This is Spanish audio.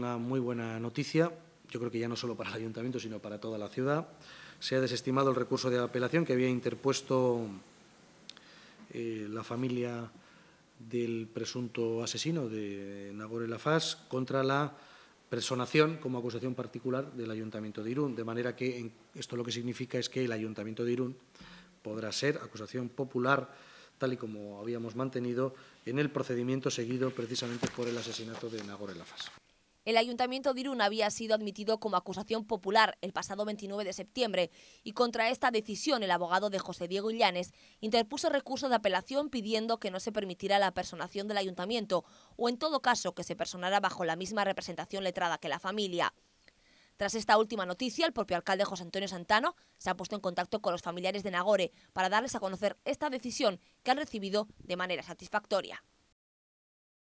Una muy buena noticia, yo creo que ya no solo para el ayuntamiento, sino para toda la ciudad. Se ha desestimado el recurso de apelación que había interpuesto eh, la familia del presunto asesino de Nagore Lafaz contra la personación como acusación particular del Ayuntamiento de Irún. De manera que esto lo que significa es que el Ayuntamiento de Irún podrá ser acusación popular, tal y como habíamos mantenido, en el procedimiento seguido precisamente por el asesinato de Nagore Lafaz. El ayuntamiento de Irún había sido admitido como acusación popular el pasado 29 de septiembre y contra esta decisión el abogado de José Diego Illanes interpuso recurso de apelación pidiendo que no se permitiera la personación del ayuntamiento o en todo caso que se personara bajo la misma representación letrada que la familia. Tras esta última noticia, el propio alcalde José Antonio Santano se ha puesto en contacto con los familiares de Nagore para darles a conocer esta decisión que han recibido de manera satisfactoria.